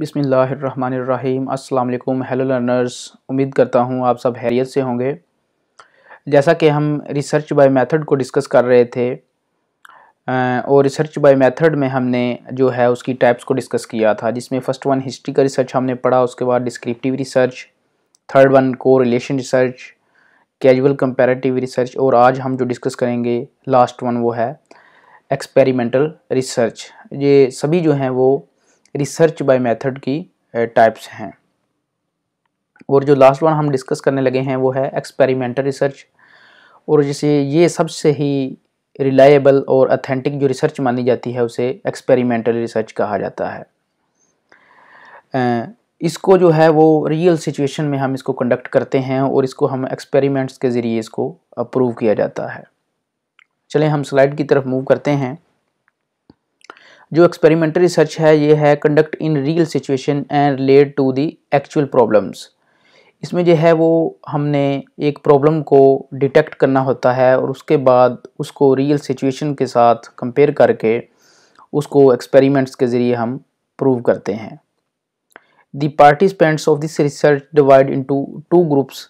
बिसमीम अल्लाम hello learners उम्मीद करता हूँ आप सब हैरियत से होंगे जैसा कि हम रिसर्च बाय मेथड को डिस्कस कर रहे थे और रिसर्च बाय मेथड में हमने जो है उसकी टाइप्स को डिस्कस किया था जिसमें फ़र्स्ट वन हिस्ट्री का रिसर्च हमने पढ़ा उसके बाद descriptive research third one correlation research causal comparative research और आज हम जो डिस्कस करेंगे लास्ट वन वो है एक्सपेरिमेंटल रिसर्च ये सभी जो हैं वो रिसर्च बाय मेथड की टाइप्स eh, हैं और जो लास्ट वन हम डिस्कस करने लगे हैं वो है एक्सपेरिमेंटल रिसर्च और जैसे ये सबसे ही रिलायबल और अथेंटिक जो रिसर्च मानी जाती है उसे एक्सपेरिमेंटल रिसर्च कहा जाता है eh, इसको जो है वो रियल सिचुएशन में हम इसको कंडक्ट करते हैं और इसको हम एक्सपेरिमेंट्स के ज़रिए इसको अप्रूव किया जाता है चलें हम स्लाइड की तरफ मूव करते हैं जो एक्सपेरिमेंटल रिसर्च है ये है conduct in real situation and relate to the actual problems इसमें जो है वो हमने एक प्रॉब्लम को डिटेक्ट करना होता है और उसके बाद उसको रियल सिचुएशन के साथ कंपेयर करके उसको एक्सपेरिमेंट्स के ज़रिए हम प्रूव करते हैं the participants of this research divide into two groups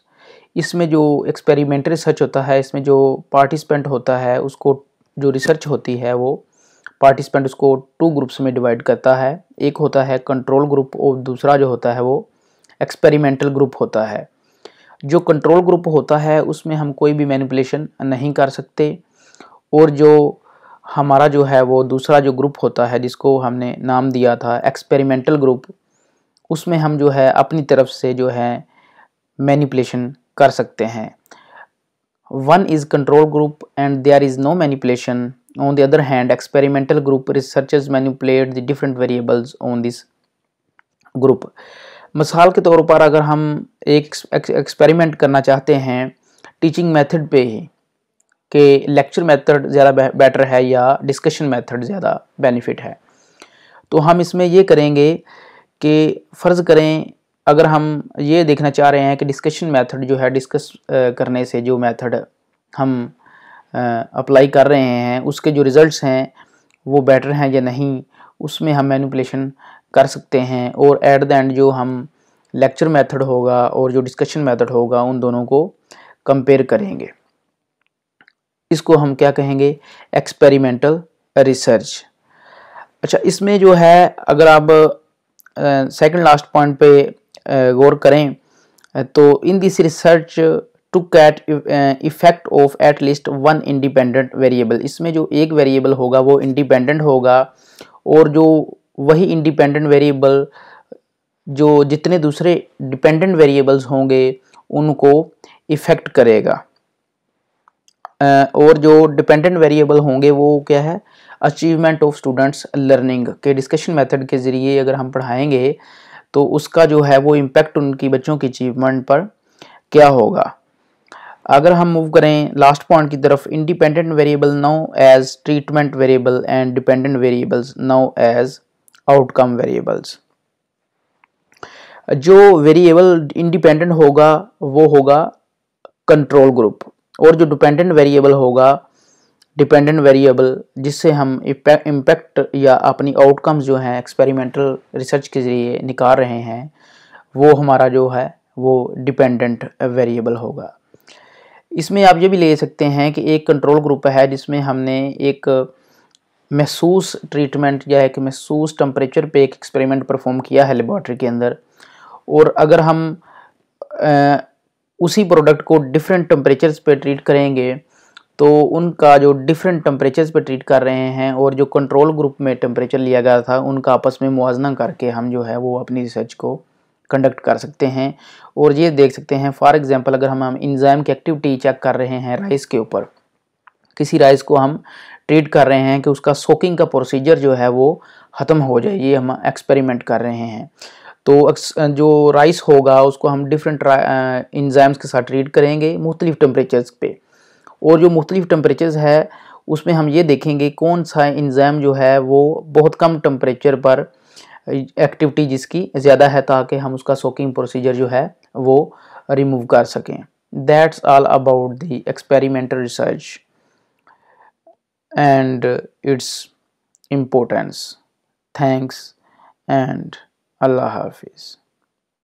इसमें जो एक्सपेरिमेंटल रिसर्च होता है इसमें जो पार्टिसिपेंट होता है उसको जो रिसर्च होती है वो पार्टिसिपेंट उसको टू ग्रुप्स में डिवाइड करता है एक होता है कंट्रोल ग्रुप और दूसरा जो होता है वो एक्सपेरिमेंटल ग्रुप होता है जो कंट्रोल ग्रुप होता है उसमें हम कोई भी मैनिपुलेशन नहीं कर सकते और जो हमारा जो है वो दूसरा जो ग्रुप होता है जिसको हमने नाम दिया था एक्सपेरिमेंटल ग्रुप उसमें हम जो है अपनी तरफ से जो है मैनिपुलेशन कर सकते हैं one is control group and there is no manipulation On the other hand, experimental group researchers manipulate the different variables on this group. मिसाल के तौर पर अगर हम एक एक्सपेरिमेंट करना चाहते हैं टीचिंग मेथड पे कि लेक्चर मेथड ज़्यादा बेटर है या डिस्कशन मेथड ज़्यादा बेनिफिट है तो हम इसमें ये करेंगे कि फ़र्ज़ करें अगर हम ये देखना चाह रहे हैं कि डिस्कशन मेथड जो है डिस्कस करने से जो मेथड हम अप्लाई कर रहे हैं उसके जो रिज़ल्ट्स हैं वो बेटर हैं या नहीं उसमें हम मैनिपुलेशन कर सकते हैं और एट द एंड जो हम लेक्चर मेथड होगा और जो डिस्कशन मेथड होगा उन दोनों को कंपेयर करेंगे इसको हम क्या कहेंगे एक्सपेरिमेंटल रिसर्च अच्छा इसमें जो है अगर आप सेकंड लास्ट पॉइंट पे गौर करें तो in this research to cat effect of at least one independent variable इसमें जो एक वेरिएबल होगा वो इंडिपेंडेंट होगा और जो वही इंडिपेंडेंट वेरिएबल जो जितने दूसरे डिपेंडेंट वेरिएबल्स होंगे उनको इफेक्ट करेगा और जो डिपेंडेंट वेरिएबल होंगे वो क्या है अचीवमेंट ऑफ स्टूडेंट्स लर्निंग के डिस्कशन मेथड के ज़रिए अगर हम पढ़ाएंगे तो उसका जो है वो इम्पैक्ट उनकी बच्चों की अचीवमेंट पर क्या होगा अगर हम मूव करें लास्ट पॉइंट की तरफ independent variable now as treatment variable and dependent variables now as outcome variables जो वेरिएबल इंडिपेंडेंट होगा वो होगा कंट्रोल ग्रुप और जो डिपेंडेंट वेरिएबल होगा डिपेंडेंट वेरिएबल जिससे हम इम्पैक्ट या अपनी आउटकम्स जो हैं एक्सपेरिमेंटल रिसर्च के ज़रिए निकाल रहे हैं वो हमारा जो है वो डिपेंडेंट वेरिएबल होगा इसमें आप ये भी ले सकते हैं कि एक कंट्रोल ग्रुप है जिसमें हमने एक महसूस ट्रीटमेंट या एक महसूस टम्परेचर पे एक एक्सपेरिमेंट परफॉर्म किया है लेबॉर्ट्री के अंदर और अगर हम आ, उसी प्रोडक्ट को डिफरेंट टम्परेचर्स पे ट्रीट करेंगे तो उनका जो डिफरेंट टम्परेचर्स पे ट्रीट कर रहे हैं और जो कंट्रोल ग्रुप में टेम्परेचर लिया गया था उनका आपस में मुआजना करके हम जो है वो अपनी रिसर्च को कंडक्ट कर सकते हैं और ये देख सकते हैं फॉर एग्जांपल अगर हम हम इंजाइम की एक्टिविटी चेक कर रहे हैं राइस के ऊपर किसी राइस को हम ट्रीट कर रहे हैं कि उसका सोकिंग का प्रोसीजर जो है वो ख़त्म हो जाए ये हम एक्सपेरिमेंट कर रहे हैं तो जो राइस होगा उसको हम डिफरेंट इंज़ाम्स के साथ ट्रीट करेंगे मुख्तलिफ़ टम्परेचर्स पे और जो मुख्तलिफ़ टम्परेचर्स है उसमें हम ये देखेंगे कौन सा इंज़ाम जो है वो बहुत कम टम्परेचर पर एक्टिविटी जिसकी ज़्यादा है ताकि हम उसका सोकिंग प्रोसीजर जो है वो रिमूव कर सकें that's all about the experimental research and its importance thanks and अल्लाह हाफिज़